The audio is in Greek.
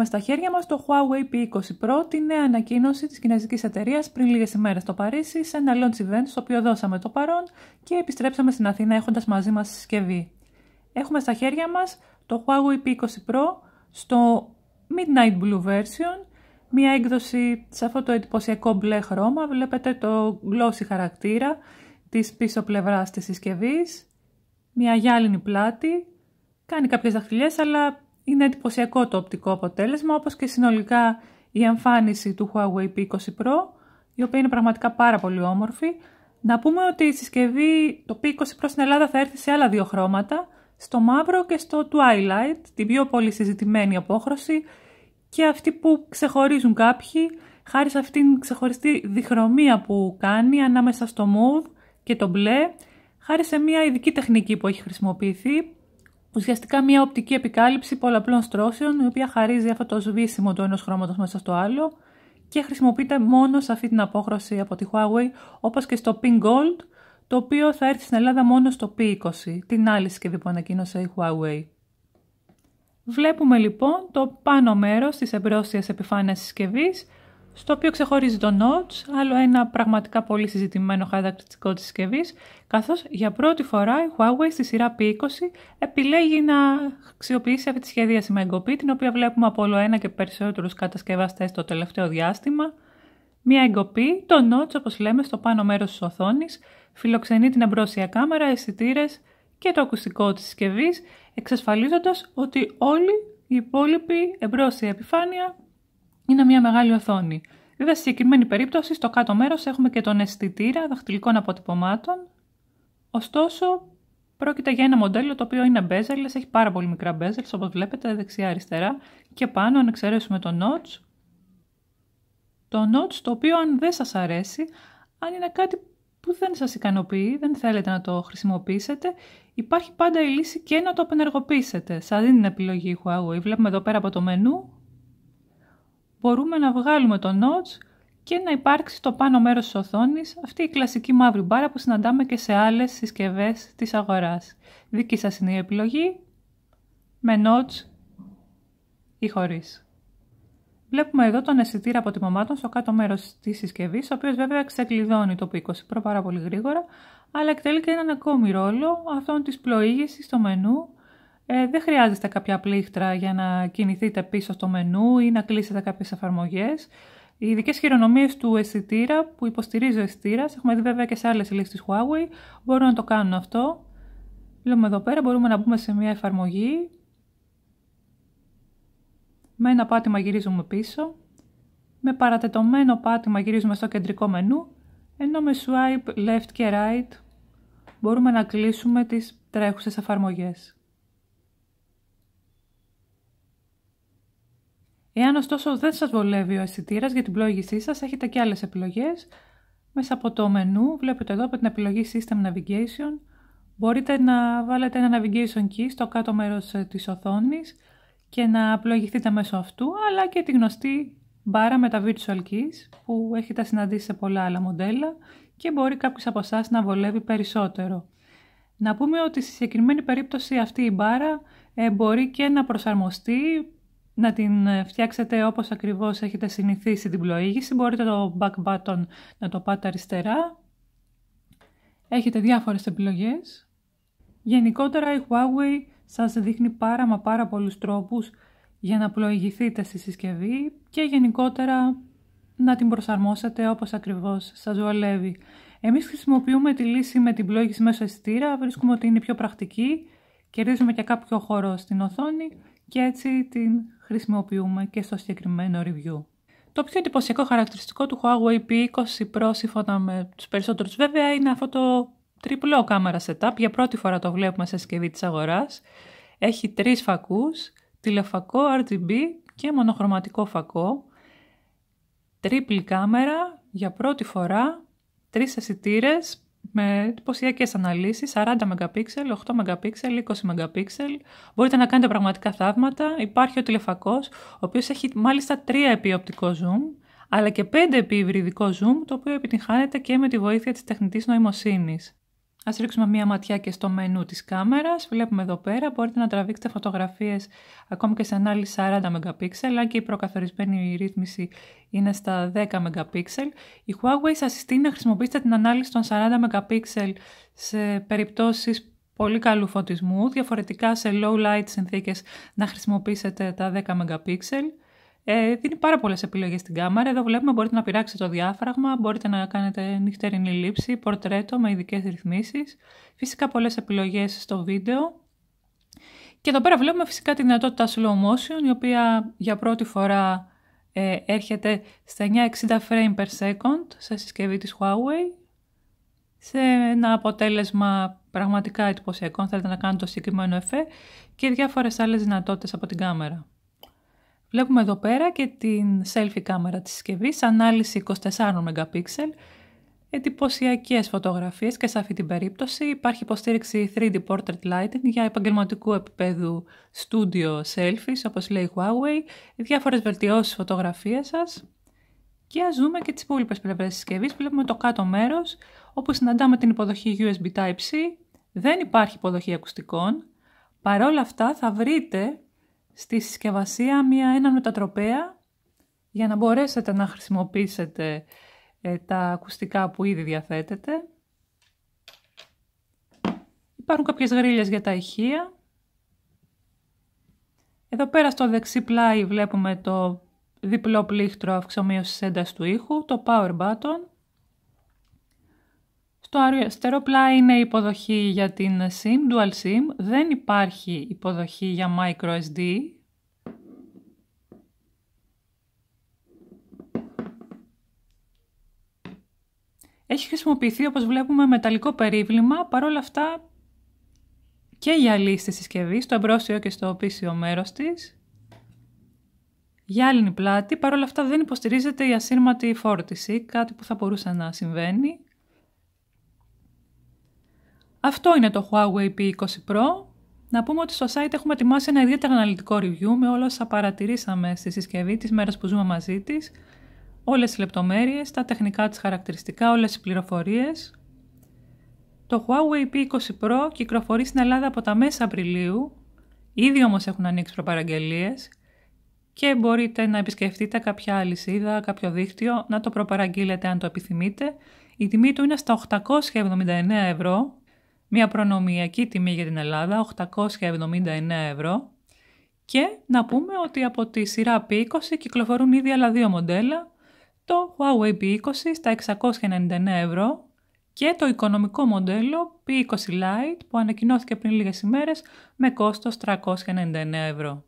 έχουμε στα χέρια μας το Huawei P20 Pro, τη νέα ανακοίνωση της κινέζικης εταιρείας πριν λίγες ημέρες στο Παρίσι, σε ένα launch event στο οποίο δώσαμε το παρόν και επιστρέψαμε στην Αθήνα έχοντας μαζί μας συσκευή. Έχουμε στα χέρια μας το Huawei P20 Pro στο Midnight Blue Version, μια έκδοση σε αυτό το εντυπωσιακό μπλε χρώμα, βλέπετε το glossy χαρακτήρα της πίσω πλευράς της συσκευής, μια γυάλινη πλάτη, κάνει κάποιες δαχτυλιές αλλά είναι εντυπωσιακό το οπτικό αποτέλεσμα, όπως και συνολικά η εμφάνιση του Huawei P20 Pro, η οποία είναι πραγματικά πάρα πολύ όμορφη. Να πούμε ότι η συσκευή, το P20 Pro στην Ελλάδα θα έρθει σε άλλα δύο χρώματα, στο μαύρο και στο Twilight, την πιο πολύ συζητημένη απόχρωση και αυτοί που ξεχωρίζουν κάποιοι, χάρη σε αυτήν ξεχωριστή διχρωμία που κάνει ανάμεσα στο Move και το μπλε, χάρη σε μια ειδική τεχνική που έχει χρησιμοποιηθεί, ουσιαστικά μια οπτική επικάλυψη πολλαπλών στρώσεων, η οποία χαρίζει αυτό το σβήσιμο του ενός χρώματος μέσα στο άλλο και χρησιμοποιείται μόνο σε αυτή την απόχρωση από τη Huawei, όπως και στο Pink Gold, το οποίο θα έρθει στην Ελλάδα μόνο στο P20, την άλλη συσκευή που ανακοίνωσε η Huawei. Βλέπουμε λοιπόν το πάνω μέρος της εμπρόσθειας επιφάνειας συσκευής στο οποίο ξεχωρίζει το notch, άλλο ένα πραγματικά πολύ συζητημένο χαρακτηριστικό της συσκευής, καθώς για πρώτη φορά η Huawei στη σειρά P20 επιλέγει να αξιοποιήσει αυτή τη σχεδίαση με εγκοπή, την οποία βλέπουμε από όλο ένα και περισσότερους κατασκευαστές το τελευταίο διάστημα. Μια εγκοπή, το notch όπως λέμε στο πάνω μέρος της οθόνης, φιλοξενεί την εμπρόσια κάμερα, αισθητήρες και το ακουστικό της συσκευής, εξασφαλίζοντας ότι όλη η υπόλοιπη εμπρόσια επιφάνεια είναι μια μεγάλη οθόνη. Βέβαια, στη συγκεκριμένη περίπτωση, στο κάτω μέρος έχουμε και τον αισθητήρα δαχτυλικών αποτυπωμάτων. Ωστόσο, πρόκειται για ένα μοντέλο το οποίο είναι bezels, έχει πάρα πολύ μικρά bezels, όπως βλέπετε, δεξιά-αριστερά. Και πάνω, αν εξαιρέσουμε το notch, το notch το οποίο αν δεν σας αρέσει, αν είναι κάτι που δεν σας ικανοποιεί, δεν θέλετε να το χρησιμοποιήσετε, υπάρχει πάντα η λύση και να το απενεργοποιήσετε. σαν δίνει την επιλογή Huawei. Βλέπουμε εδώ πέρα από το μενού μπορούμε να βγάλουμε το notch και να υπάρξει το πάνω μέρος της οθόνης, αυτή η κλασική μαύρη μπάρα που συναντάμε και σε άλλες συσκευές της αγοράς. Δική σας είναι η επιλογή, με notch ή χωρίς. Βλέπουμε εδώ τον αισθητήρα αποτιμωμάτων στο κάτω μέρος της συσκευής, ο οποίος βέβαια ξεκλειδώνει το P20 Pro πάρα πολύ γρήγορα, αλλά εκτελεί και έναν ακόμη ρόλο, αυτόν της πλοήγησης στο μενού, ε, δεν χρειάζεστε κάποια πλήκτρα για να κινηθείτε πίσω στο μενού ή να κλείσετε κάποιες εφαρμογές. Οι ειδικές χειρονομίες του αισθητήρα που υποστηρίζει ο αισθητήρας, έχουμε δει βέβαια και σε άλλες λύσεις της Huawei, μπορούν να το κάνουν αυτό. Λέμε εδώ πέρα, μπορούμε να μπούμε σε μια εφαρμογή. Με ένα πάτημα γυρίζουμε πίσω. Με παρατετωμένο πάτημα γυρίζουμε στο κεντρικό μενού, ενώ με swipe left και right μπορούμε να κλείσουμε τις τρέχουσες εφαρμογές. Εάν ωστόσο δεν σας βολεύει ο αισθητήρας για την πλόγησή σας, έχετε και άλλες επιλογές. Μέσα από το μενού, βλέπετε εδώ από την επιλογή System Navigation, μπορείτε να βάλετε ένα navigation key στο κάτω μέρος ε, της οθόνης και να πλοηγηθείτε μέσω αυτού, αλλά και τη γνωστή μπάρα με τα virtual keys που έχετε συναντήσει σε πολλά άλλα μοντέλα και μπορεί κάποιος από εσάς να βολεύει περισσότερο. Να πούμε ότι στη συγκεκριμένη περίπτωση αυτή η μπάρα ε, μπορεί και να προσαρμοστεί να την ε, φτιάξετε όπως ακριβώς έχετε συνηθίσει την πλοήγηση. Μπορείτε το back button να το πάτε αριστερά. Έχετε διάφορες επιλογές. Γενικότερα η Huawei σας δείχνει πάρα μα πάρα πολλούς τρόπους για να πλοηγηθείτε στη συσκευή και γενικότερα να την προσαρμόσετε όπως ακριβώς σας βολεύει. Εμείς χρησιμοποιούμε τη λύση με την πλοήγηση μέσω αισθητήρα, βρίσκουμε ότι είναι πιο πρακτική, κερδίζουμε και κάποιο χώρο στην οθόνη και έτσι την χρησιμοποιούμε και στο συγκεκριμένο review. Το πιο εντυπωσιακό χαρακτηριστικό του Huawei P20 Pro σύμφωνα με τους περισσότερους, βέβαια είναι αυτό το τριπλό κάμερα setup. Για πρώτη φορά το βλέπουμε σε συσκευή της αγοράς. Έχει τρεις φακούς, τηλεφακό, RGB και μονοχρωματικό φακό. Τρίπλη κάμερα για πρώτη φορά, τρεις αισθητήρες με εντυπωσιακές αναλύσεις, 40 MP, 8 MP, 20 MP. Μπορείτε να κάνετε πραγματικά θαύματα. Υπάρχει ο τηλεφακός, ο οποίος έχει μάλιστα 3 επί οπτικό zoom, αλλά και 5 επί υβριδικό zoom, το οποίο επιτυγχάνεται και με τη βοήθεια της τεχνητής νοημοσύνης. Ας ρίξουμε μία ματιά και στο μενού της κάμερας. Βλέπουμε εδώ πέρα, μπορείτε να τραβήξετε φωτογραφίες ακόμη και σε ανάλυση 40 MP, αν και η προκαθορισμένη ρύθμιση είναι στα 10 MP. Η Huawei σας συστήνει να χρησιμοποιήσετε την ανάλυση των 40 MP σε περιπτώσεις πολύ καλού φωτισμού, διαφορετικά σε low light συνθήκες να χρησιμοποιήσετε τα 10 MP. Ε, δίνει πάρα πολλές επιλογές στην κάμερα. Εδώ βλέπουμε μπορείτε να πειράξετε το διάφραγμα, μπορείτε να κάνετε νυχτερινή λήψη, πορτρέτο με ειδικές ρυθμίσεις. Φυσικά πολλές επιλογές στο βίντεο. Και εδώ πέρα βλέπουμε φυσικά τη δυνατότητα slow motion, η οποία για πρώτη φορά ε, έρχεται στα 960 frame per second σε συσκευή της Huawei, σε ένα αποτέλεσμα πραγματικά εντυπωσιακό, θέλετε να κάνετε το συγκεκριμένο εφέ, και διάφορες άλλες δυνατότητες από την κάμερα. Βλέπουμε εδώ πέρα και την selfie κάμερα της συσκευής, ανάλυση 24 MP, εντυπωσιακές φωτογραφίες και σε αυτή την περίπτωση υπάρχει υποστήριξη 3D Portrait Lighting για επαγγελματικού επίπεδου studio selfies, όπως λέει Huawei, διάφορες βελτιώσεις φωτογραφίες σας. Και ας δούμε και τις υπόλοιπες πλευρές της συσκευής. Βλέπουμε το κάτω μέρος, όπου συναντάμε την υποδοχή USB Type-C. Δεν υπάρχει υποδοχή ακουστικών. παρόλα αυτά θα βρείτε στη συσκευασία μια, έναν μετατροπέα για να μπορέσετε να χρησιμοποιήσετε ε, τα ακουστικά που ήδη διαθέτετε. Υπάρχουν κάποιες γρίλες για τα ηχεία. Εδώ πέρα στο δεξί πλάι βλέπουμε το διπλό πλήκτρο αυξομοίωσης έντας του ήχου, το power button. Στο αριστερό πλάι είναι υποδοχή για την SIM, Dual SIM. Δεν υπάρχει υποδοχή για microSD. Έχει χρησιμοποιηθεί, όπως βλέπουμε, μεταλλικό περίβλημα, παρόλα αυτά και για στη συσκευής, στο εμπρόσιο και στο πίσιο μέρος της. Γυάλινη πλάτη, παρόλα αυτά δεν υποστηρίζεται η ασύρματη φόρτιση, κάτι που θα μπορούσε να συμβαίνει. Αυτό είναι το Huawei P20 Pro. Να πούμε ότι στο site έχουμε ετοιμάσει ένα ιδιαίτερα αναλυτικό review με όλα όσα παρατηρήσαμε στη συσκευή τις μέρες που ζούμε μαζί της, όλες τις λεπτομέρειες, τα τεχνικά της χαρακτηριστικά, όλες οι πληροφορίες. Το Huawei P20 Pro κυκλοφορεί στην Ελλάδα από τα μέσα Απριλίου, ήδη όμως έχουν ανοίξει προπαραγγελίες και μπορείτε να επισκεφτείτε κάποια αλυσίδα, κάποιο δίκτυο, να το προπαραγγείλετε αν το επιθυμείτε. Η τιμή του είναι στα 879 ευρώ, μια προνομιακή τιμή για την Ελλάδα, 879 ευρώ. Και να πούμε ότι από τη σειρά P20 κυκλοφορούν ήδη άλλα δύο μοντέλα, το Huawei P20 στα 699 ευρώ και το οικονομικό μοντέλο P20 Lite που ανακοινώθηκε πριν λίγες ημέρες με κόστος 399 ευρώ.